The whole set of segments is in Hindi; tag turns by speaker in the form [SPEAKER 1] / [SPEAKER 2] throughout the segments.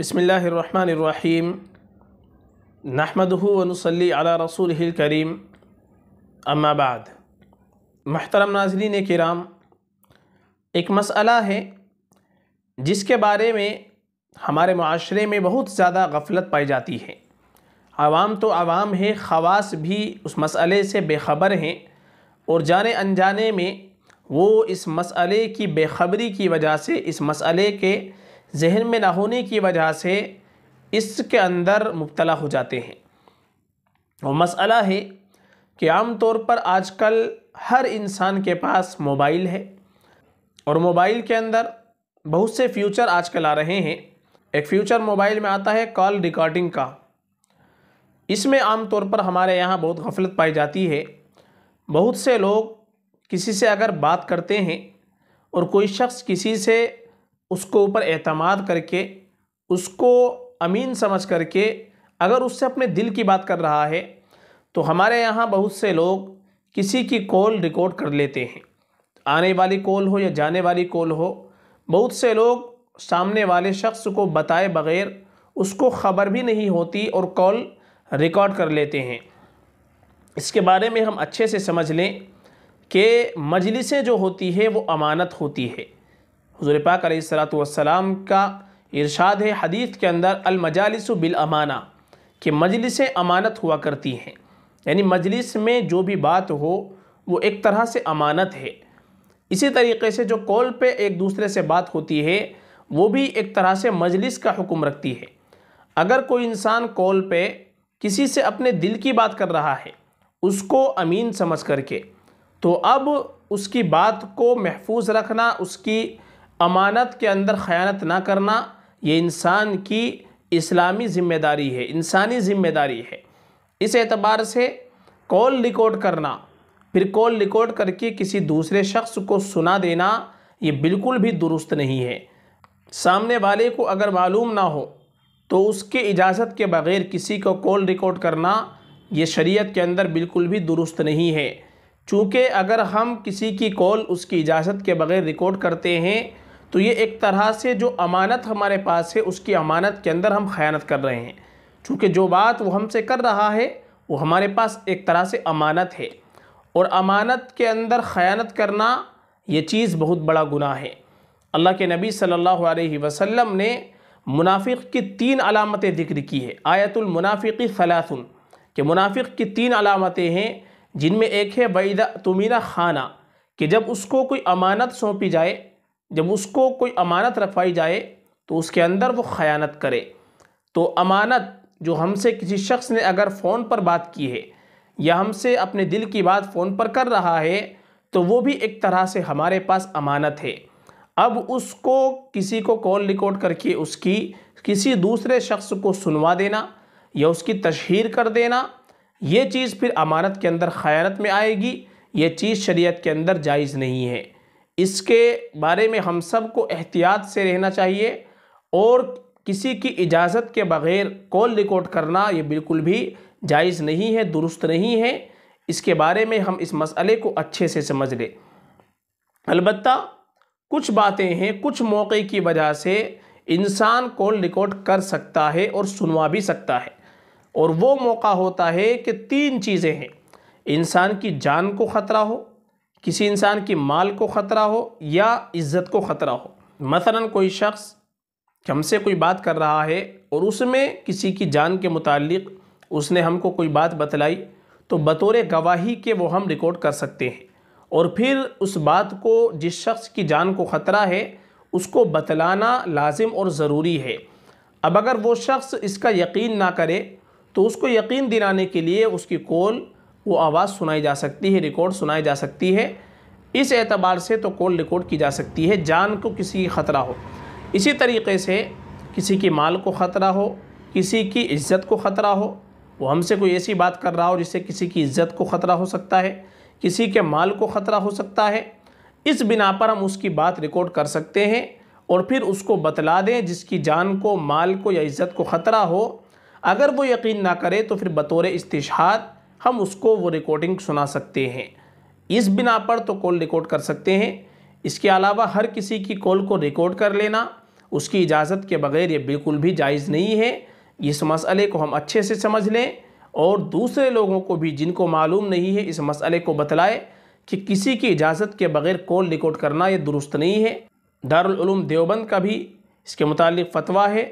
[SPEAKER 1] बसमीम नहमदूनसली अला रसूल करीम अम्माबाद महतरम नाजरीन कराम एक मसला है जिसके बारे में हमारे माशरे में बहुत ज़्यादा गफलत पाई जाती है आवाम तो आवाम है खवास भी उस मसले से बेखबर हैं और जाने अनजाने में वो इस मसले की बेखबरी की वजह से इस मसले के जहन में ना होने की वजह से इसके अंदर मुबतला हो जाते हैं और मसला है कि आम तौर पर आजकल हर इंसान के पास मोबाइल है और मोबाइल के अंदर बहुत से फ्यूचर आजकल आ रहे हैं एक फ्यूचर मोबाइल में आता है कॉल रिकॉर्डिंग का इसमें आम तौर पर हमारे यहाँ बहुत गफलत पाई जाती है बहुत से लोग किसी से अगर बात करते हैं और कोई शख्स किसी से उसको ऊपर एतमाद करके उसको अमीन समझ करके अगर उससे अपने दिल की बात कर रहा है तो हमारे यहाँ बहुत से लोग किसी की कॉल रिकॉर्ड कर लेते हैं आने वाली कॉल हो या जाने वाली कॉल हो बहुत से लोग सामने वाले शख्स को बताए बगैर उसको ख़बर भी नहीं होती और कॉल रिकॉर्ड कर लेते हैं इसके बारे में हम अच्छे से समझ लें कि मजलिसें जो होती है वो अमानत होती है हजूर पाक सलाम का इरशाद है हदीत के अंदर अलमजालिस बिलअमाना कि मजलिस अमानत हुआ करती हैं यानी मजलिस में जो भी बात हो वो एक तरह से अमानत है इसी तरीके से जो कॉल पर एक दूसरे से बात होती है वो भी एक तरह से मजलिस का हुक्म रखती है अगर कोई इंसान कॉल पर किसी से अपने दिल की बात कर रहा है उसको अमीन समझ करके तो अब उसकी बात को महफूज रखना उसकी अमानत के अंदर ख़यानत ना करना ये इंसान की इस्लामी ज़िम्मेदारी है इंसानी ज़िम्मेदारी है इस एतबार से कॉल रिकॉर्ड करना फिर कॉल रिकॉर्ड करके किसी दूसरे शख्स को सुना देना ये बिल्कुल भी दुरुस्त नहीं है सामने वाले को अगर मालूम ना हो तो उसके इजाज़त के बग़ैर किसी को कॉल रिकॉर्ड करना ये शरीयत के अंदर बिल्कुल भी दुरुस्त नहीं है चूँकि अगर हम किसी की कॉल उसकी इजाज़त के बग़ैर रिकॉर्ड करते हैं तो ये एक तरह से जो अमानत हमारे पास है उसकी अमानत के अंदर हम ख़यानत कर रहे हैं चूँकि जो बात वो हमसे कर रहा है वो हमारे पास एक तरह से अमानत है और अमानत के अंदर ख़यानत करना ये चीज़ बहुत बड़ा गुनाह है अल्लाह के नबी सल्लल्लाहु अलैहि वसल्लम ने मुनाफिक की तीन अलामतें जिक्र की है आयतुल मुनाफिकी सलासुन कि मुनाफिक की तीन अलामतें हैं जिनमें एक है वैदा तुमीना खाना कि जब उसको कोई अमानत सौंपी जाए जब उसको कोई अमानत रखवाई जाए तो उसके अंदर वो ख़यानत करे तो अमानत जो हमसे किसी शख्स ने अगर फ़ोन पर बात की है या हमसे अपने दिल की बात फ़ोन पर कर रहा है तो वो भी एक तरह से हमारे पास अमानत है अब उसको किसी को कॉल रिकॉर्ड करके उसकी किसी दूसरे शख्स को सुनवा देना या उसकी तशहर कर देना ये चीज़ फिर अमानत के अंदर ख़यानत में आएगी ये चीज़ शरीयत के अंदर जायज़ नहीं है इसके बारे में हम सबको एहतियात से रहना चाहिए और किसी की इजाज़त के बग़ैर कॉल रिकॉर्ड करना ये बिल्कुल भी जायज़ नहीं है दुरुस्त नहीं है इसके बारे में हम इस मसले को अच्छे से समझ लें अलबत् कुछ बातें हैं कुछ मौके की वजह से इंसान कॉल रिकॉर्ड कर सकता है और सुनवा भी सकता है और वो मौका होता है कि तीन चीज़ें हैं इंसान की जान को ख़तरा हो किसी इंसान की माल को ख़तरा हो या इज़्ज़त को ख़तरा हो मसला कोई शख्स हमसे कोई बात कर रहा है और उसमें किसी की जान के मुतालिक उसने हमको कोई बात बतलाई तो बतौर गवाही के वो हम रिकॉर्ड कर सकते हैं और फिर उस बात को जिस शख्स की जान को ख़तरा है उसको बतलाना लाजिम और ज़रूरी है अब अगर वो शख्स इसका यकीन ना करे तो उसको यकीन दिलाने के लिए उसकी कॉल वो आवाज़ सुनाई जा सकती है रिकॉर्ड सुनाई जा सकती है इस एतबार से तो कॉल रिकॉर्ड की जा सकती है जान को किसी ख़तरा हो इसी तरीके से किसी के माल को ख़तरा हो किसी की इज़्ज़त को ख़तरा हो वो हमसे कोई ऐसी बात कर रहा हो जिससे किसी की इज़्ज़त को ख़तरा हो सकता है किसी के माल को ख़तरा हो सकता है इस बिना पर हम उसकी बात रिकॉर्ड कर सकते हैं और फिर उसको बतला दें जिसकी जान को माल को या इज़्ज़त को ख़तरा हो अगर वो यकीन ना करे तो फिर बतौर इस्तिशाद हम उसको वो रिकॉर्डिंग सुना सकते हैं इस बिना पर तो कॉल रिकॉर्ड कर सकते हैं इसके अलावा हर किसी की कॉल को रिकॉर्ड कर लेना उसकी इजाज़त के बगैर ये बिल्कुल भी जायज़ नहीं है इस मसले को हम अच्छे से समझ लें और दूसरे लोगों को भी जिनको मालूम नहीं है इस मसले को बतलाए कि किसी की इजाज़त के बगैर कॉल रिकॉर्ड करना ये दुरुस्त नहीं है दारुलूम देवबंद का भी इसके मुतालिक फ़तवा है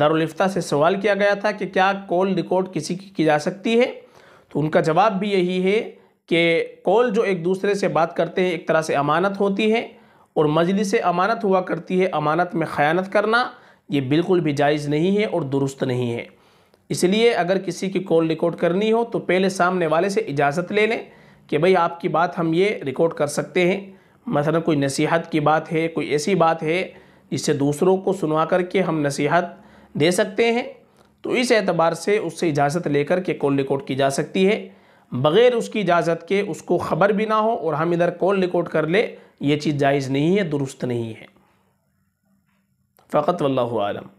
[SPEAKER 1] दारुलफ्ता से सवाल किया गया था कि क्या कॉल रिकॉर्ड किसी की की जा सकती है तो उनका जवाब भी यही है कि कॉल जो एक दूसरे से बात करते हैं एक तरह से अमानत होती है और मजलिस अमानत हुआ करती है अमानत में ख़यानत करना ये बिल्कुल भी जायज़ नहीं है और दुरुस्त नहीं है इसलिए अगर किसी की कॉल रिकॉर्ड करनी हो तो पहले सामने वाले से इजाज़त ले लें कि भाई आपकी बात हम ये रिकॉर्ड कर सकते हैं मसलन कोई नसीहत की बात है कोई ऐसी बात है जिससे दूसरों को सुनवा करके हम नसीहत दे सकते हैं तो इस एतबार से उससे इजाज़त लेकर के कॉल रिकॉर्ड की जा सकती है बग़ैर उसकी इजाज़त के उसको ख़बर भी ना हो और हम इधर कॉल रिकॉर्ड कर ले ये चीज़ जायज़ नहीं है दुरुस्त नहीं है फ़कत वल्लम